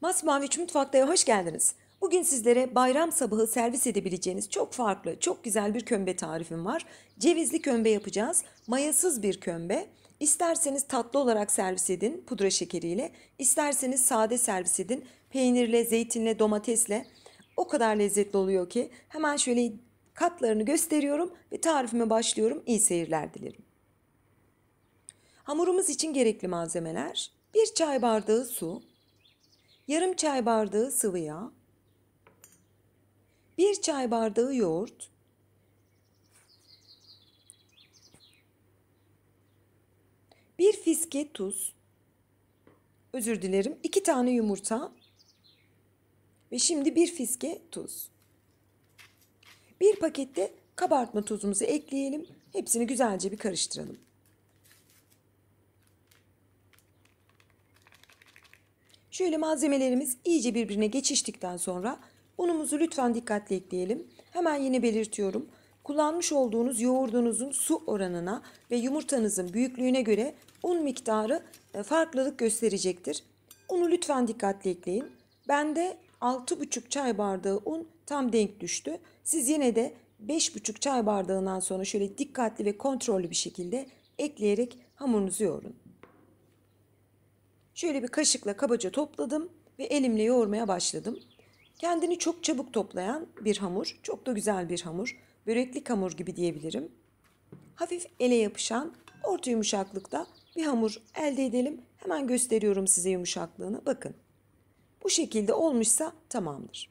Masmavi 3 Mutfakta'ya hoş geldiniz. Bugün sizlere bayram sabahı servis edebileceğiniz çok farklı, çok güzel bir kömbe tarifim var. Cevizli kömbe yapacağız. Mayasız bir kömbe. İsterseniz tatlı olarak servis edin pudra şekeriyle. İsterseniz sade servis edin peynirle, zeytinle, domatesle. O kadar lezzetli oluyor ki hemen şöyle katlarını gösteriyorum ve tarifime başlıyorum. İyi seyirler dilerim. Hamurumuz için gerekli malzemeler 1 çay bardağı su, yarım çay bardağı sıvı yağ, bir çay bardağı yoğurt, bir fiske tuz, özür dilerim iki tane yumurta ve şimdi bir fiske tuz. Bir pakette kabartma tozumuzu ekleyelim. Hepsini güzelce bir karıştıralım. Şöyle malzemelerimiz iyice birbirine geçiştikten sonra unumuzu lütfen dikkatli ekleyelim. Hemen yine belirtiyorum. Kullanmış olduğunuz yoğurdunuzun su oranına ve yumurtanızın büyüklüğüne göre un miktarı e, farklılık gösterecektir. Unu lütfen dikkatli ekleyin. Bende 6,5 çay bardağı un tam denk düştü. Siz yine de 5,5 çay bardağından sonra şöyle dikkatli ve kontrollü bir şekilde ekleyerek hamurunuzu yoğurun. Şöyle bir kaşıkla kabaca topladım ve elimle yoğurmaya başladım. Kendini çok çabuk toplayan bir hamur, çok da güzel bir hamur. böreklik hamur gibi diyebilirim. Hafif ele yapışan, orta yumuşaklıkta bir hamur elde edelim. Hemen gösteriyorum size yumuşaklığını. Bakın. Bu şekilde olmuşsa tamamdır.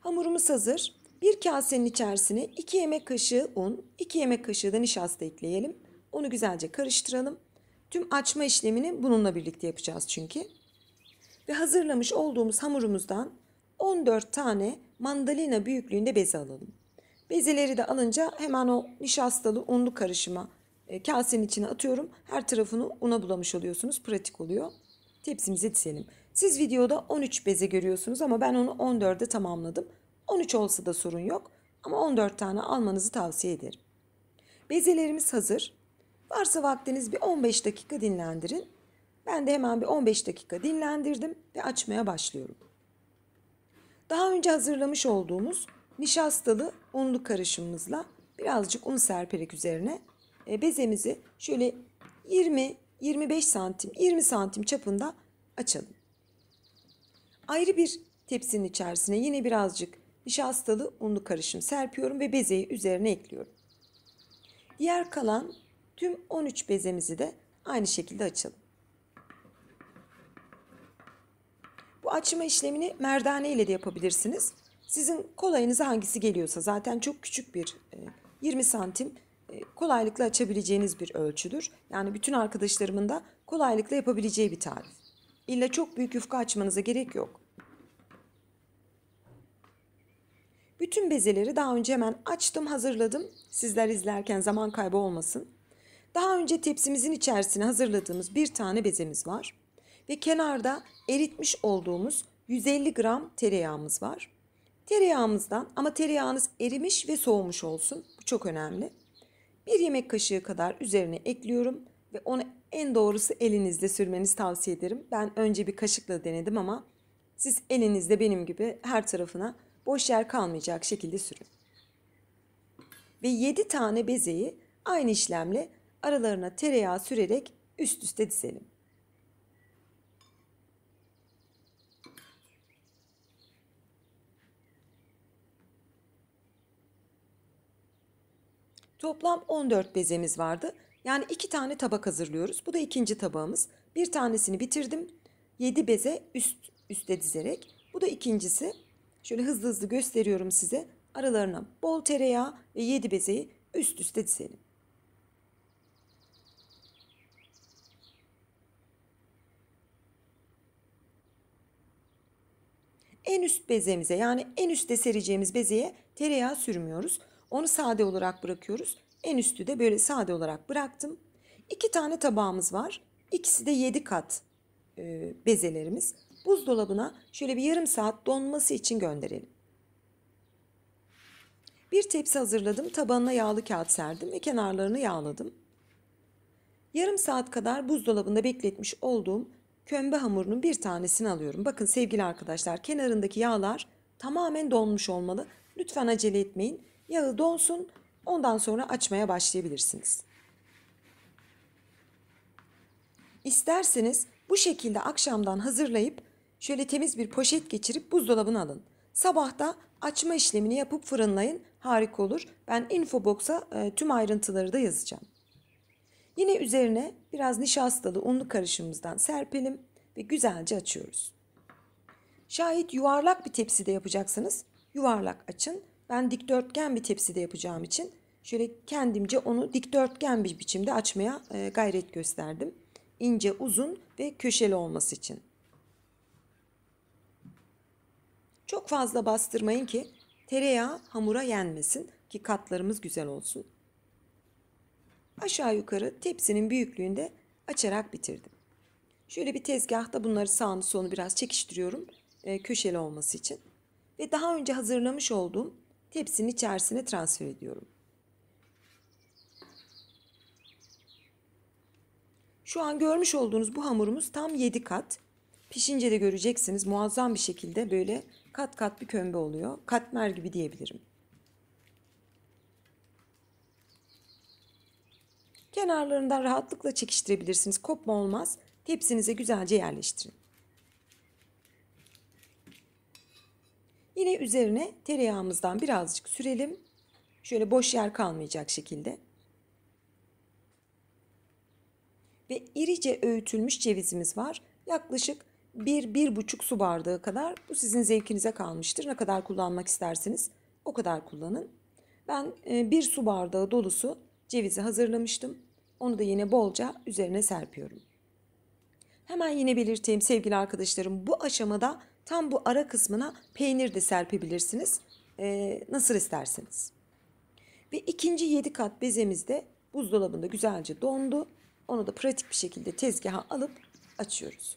Hamurumuz hazır. Bir kasenin içerisine 2 yemek kaşığı un, 2 yemek kaşığı da nişasta ekleyelim. Onu güzelce karıştıralım. Tüm açma işlemini bununla birlikte yapacağız çünkü. Ve hazırlamış olduğumuz hamurumuzdan 14 tane mandalina büyüklüğünde beze alalım. Bezeleri de alınca hemen o nişastalı unlu karışıma e, kasenin içine atıyorum. Her tarafını una bulamış oluyorsunuz. Pratik oluyor. Tepsimize dizelim. Siz videoda 13 beze görüyorsunuz ama ben onu 14'e tamamladım. 13 olsa da sorun yok ama 14 tane almanızı tavsiye ederim. Bezelerimiz hazır. Varsa vaktiniz bir 15 dakika dinlendirin. Ben de hemen bir 15 dakika dinlendirdim ve açmaya başlıyorum. Daha önce hazırlamış olduğumuz nişastalı unlu karışımımızla birazcık un serperek üzerine e, bezemizi şöyle 20-25 santim, 20 santim çapında açalım. Ayrı bir tepsinin içerisine yine birazcık nişastalı unlu karışım serpiyorum ve bezeyi üzerine ekliyorum. Diğer kalan Tüm 13 bezemizi de aynı şekilde açalım. Bu açma işlemini merdane ile de yapabilirsiniz. Sizin kolayınıza hangisi geliyorsa zaten çok küçük bir 20 e, santim e, kolaylıkla açabileceğiniz bir ölçüdür. Yani bütün arkadaşlarımın da kolaylıkla yapabileceği bir tarif. İlla çok büyük yufka açmanıza gerek yok. Bütün bezeleri daha önce hemen açtım, hazırladım. Sizler izlerken zaman kaybı olmasın. Daha önce tepsimizin içerisine hazırladığımız bir tane bezemiz var. Ve kenarda eritmiş olduğumuz 150 gram tereyağımız var. Tereyağımızdan ama tereyağınız erimiş ve soğumuş olsun. Bu çok önemli. Bir yemek kaşığı kadar üzerine ekliyorum ve onu en doğrusu elinizle sürmenizi tavsiye ederim. Ben önce bir kaşıkla denedim ama siz elinizle benim gibi her tarafına boş yer kalmayacak şekilde sürün. Ve 7 tane bezeyi aynı işlemle aralarına tereyağı sürerek üst üste dizelim. Toplam 14 bezemiz vardı. Yani iki tane tabak hazırlıyoruz. Bu da ikinci tabağımız. Bir tanesini bitirdim. 7 beze üst üste dizerek. Bu da ikincisi. Şöyle hızlı hızlı gösteriyorum size. Aralarına bol tereyağı ve 7 bezeyi üst üste dizelim. en üst bezemize yani en üstte sereceğimiz bezeye tereyağı sürmüyoruz. Onu sade olarak bırakıyoruz. En üstü de böyle sade olarak bıraktım. İki tane tabağımız var. İkisi de 7 kat e, bezelerimiz. Buzdolabına şöyle bir yarım saat donması için gönderelim. Bir tepsi hazırladım. Tabanına yağlı kağıt serdim ve kenarlarını yağladım. Yarım saat kadar buzdolabında bekletmiş olduğum kömbe hamurunun bir tanesini alıyorum. Bakın sevgili arkadaşlar kenarındaki yağlar tamamen donmuş olmalı. Lütfen acele etmeyin. Yağı donsun ondan sonra açmaya başlayabilirsiniz. İsterseniz bu şekilde akşamdan hazırlayıp şöyle temiz bir poşet geçirip buzdolabına alın. Sabahta açma işlemini yapıp fırınlayın. Harika olur. Ben infobox'a e, tüm ayrıntıları da yazacağım. Yine üzerine biraz nişastalı unlu karışımımızdan serpelim ve güzelce açıyoruz. Şayet yuvarlak bir tepside yapacaksanız yuvarlak açın. Ben dikdörtgen bir tepside yapacağım için şöyle kendimce onu dikdörtgen bir biçimde açmaya e, gayret gösterdim. İnce, uzun ve köşeli olması için. Çok fazla bastırmayın ki tereyağı hamura yenmesin ki katlarımız güzel olsun aşağı yukarı tepsinin büyüklüğünde açarak bitirdim. Şöyle bir tezgahta bunları sağını solunu biraz çekiştiriyorum e, köşeli olması için. Ve daha önce hazırlamış olduğum tepsinin içerisine transfer ediyorum. Şu an görmüş olduğunuz bu hamurumuz tam 7 kat. Pişince de göreceksiniz muazzam bir şekilde böyle kat kat bir kömbe oluyor. Katmer gibi diyebilirim. Kenarlarından rahatlıkla çekiştirebilirsiniz. Kopma olmaz. Tepsinize güzelce yerleştirin. Yine üzerine tereyağımızdan birazcık sürelim. Şöyle boş yer kalmayacak şekilde. Ve irice öğütülmüş cevizimiz var. Yaklaşık 1-1,5 su bardağı kadar. Bu sizin zevkinize kalmıştır. Ne kadar kullanmak isterseniz o kadar kullanın. Ben e, bir su bardağı dolusu cevizi hazırlamıştım. Onu da yine bolca üzerine serpiyorum. Hemen yine belirteyim sevgili arkadaşlarım bu aşamada tam bu ara kısmına peynir de serpebilirsiniz. Ee, nasıl isterseniz. Ve ikinci 7 kat bezemiz de buzdolabında güzelce dondu. Onu da pratik bir şekilde tezgaha alıp açıyoruz.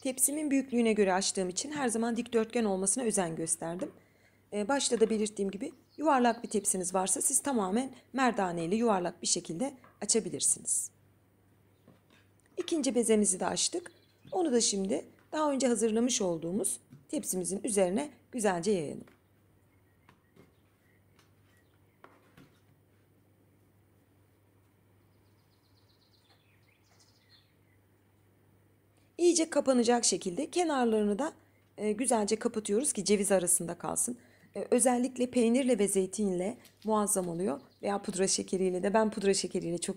Tepsimin büyüklüğüne göre açtığım için her zaman dikdörtgen olmasına özen gösterdim. Ee, başta da belirttiğim gibi yuvarlak bir tepsiniz varsa siz tamamen merdane ile yuvarlak bir şekilde açabilirsiniz. İkinci bezemizi de açtık. Onu da şimdi daha önce hazırlamış olduğumuz tepsimizin üzerine güzelce yayalım. iyice kapanacak şekilde kenarlarını da e, güzelce kapatıyoruz ki ceviz arasında kalsın. E, özellikle peynirle ve zeytinle muazzam oluyor veya pudra şekeriyle de ben pudra şekeriyle çok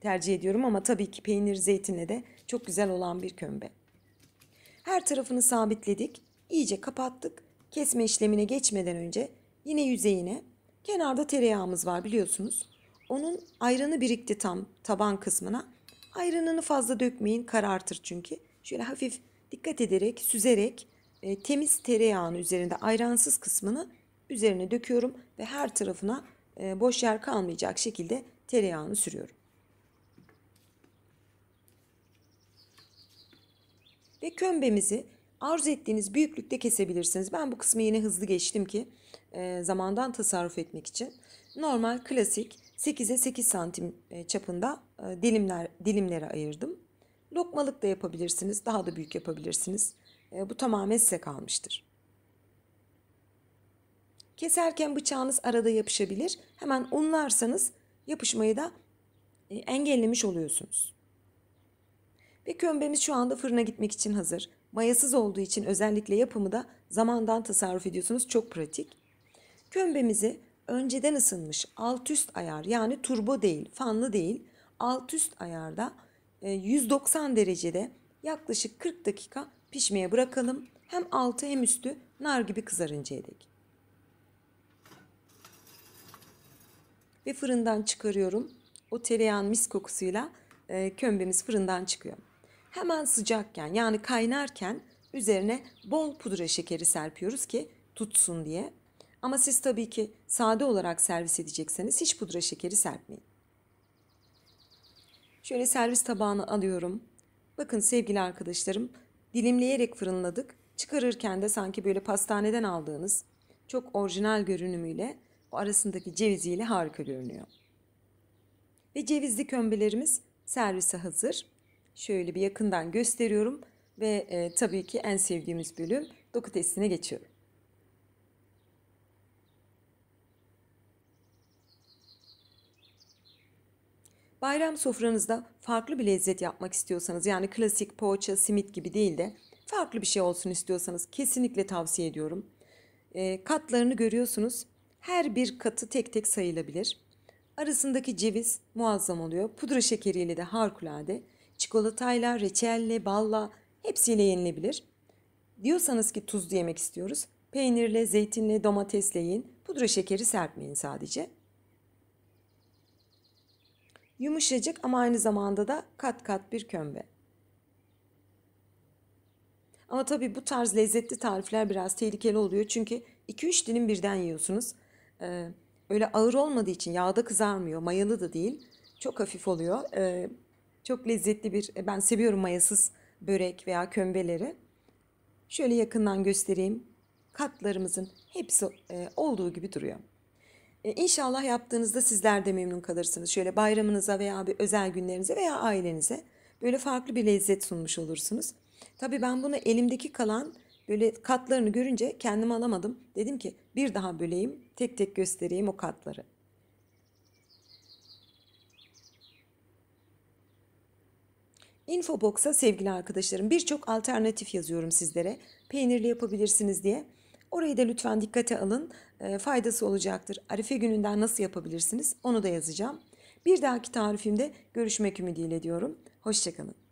tercih ediyorum ama tabii ki peynir zeytinle de çok güzel olan bir kömbe. Her tarafını sabitledik, iyice kapattık. Kesme işlemine geçmeden önce yine yüzeyine kenarda tereyağımız var biliyorsunuz. Onun ayranı birikti tam taban kısmına. Ayranını fazla dökmeyin karartır çünkü şöyle hafif dikkat ederek süzerek e, temiz tereyağını üzerinde ayransız kısmını üzerine döküyorum ve her tarafına e, boş yer kalmayacak şekilde tereyağını sürüyorum. Ve kömbemizi arzu ettiğiniz büyüklükte kesebilirsiniz. Ben bu kısmı yine hızlı geçtim ki e, zamandan tasarruf etmek için. Normal klasik 8'e 8 santim e, çapında e, dilimler dilimlere ayırdım. Lokmalık da yapabilirsiniz, daha da büyük yapabilirsiniz. E, bu tamamen size kalmıştır. Keserken bıçağınız arada yapışabilir. Hemen unlarsanız yapışmayı da e, engellemiş oluyorsunuz. Ve kömbemiz şu anda fırına gitmek için hazır. Mayasız olduğu için özellikle yapımı da zamandan tasarruf ediyorsunuz. Çok pratik. Kömbemizi önceden ısınmış alt üst ayar yani turbo değil, fanlı değil, alt üst ayarda 190 ee, derecede yaklaşık 40 dakika pişmeye bırakalım. Hem altı hem üstü nar gibi kızarıncaya dek. Ve fırından çıkarıyorum. O tereyağın mis kokusuyla e, kömbemiz fırından çıkıyor. Hemen sıcakken yani kaynarken üzerine bol pudra şekeri serpiyoruz ki tutsun diye. Ama siz tabii ki sade olarak servis edecekseniz hiç pudra şekeri serpmeyin. Şöyle servis tabağına alıyorum. Bakın sevgili arkadaşlarım dilimleyerek fırınladık. Çıkarırken de sanki böyle pastaneden aldığınız çok orijinal görünümüyle o arasındaki ceviziyle harika görünüyor. Ve cevizli kömbelerimiz servise hazır. Şöyle bir yakından gösteriyorum ve e, tabii ki en sevdiğimiz bölüm doku testine geçiyorum. Bayram sofranızda farklı bir lezzet yapmak istiyorsanız yani klasik poğaça, simit gibi değil de farklı bir şey olsun istiyorsanız kesinlikle tavsiye ediyorum. E, katlarını görüyorsunuz. Her bir katı tek tek sayılabilir. Arasındaki ceviz muazzam oluyor. Pudra şekeriyle de harikulade. Çikolatayla, reçelle, balla hepsiyle yenilebilir. Diyorsanız ki tuzlu yemek istiyoruz. Peynirle, zeytinle, domatesle yiyin. Pudra şekeri serpmeyin sadece. Yumuşacık ama aynı zamanda da kat kat bir kömbe. Ama tabii bu tarz lezzetli tarifler biraz tehlikeli oluyor. Çünkü 2-3 dilim birden yiyorsunuz. Ee, öyle ağır olmadığı için yağda kızarmıyor. Mayalı da değil. Çok hafif oluyor. Ee, çok lezzetli bir... E, ben seviyorum mayasız börek veya kömbeleri. Şöyle yakından göstereyim. Katlarımızın hepsi e, olduğu gibi duruyor. E, inşallah yaptığınızda sizler de memnun kalırsınız. Şöyle bayramınıza veya bir özel günlerinize veya ailenize böyle farklı bir lezzet sunmuş olursunuz. Tabii ben bunu elimdeki kalan böyle katlarını görünce kendimi alamadım. Dedim ki bir daha böleyim, tek tek göstereyim o katları. Infobox'a sevgili arkadaşlarım birçok alternatif yazıyorum sizlere. Peynirli yapabilirsiniz diye. Orayı da lütfen dikkate alın. E, faydası olacaktır. Arife gününden nasıl yapabilirsiniz onu da yazacağım. Bir dahaki tarifimde görüşmek ümidiyle diyorum. Hoşçakalın.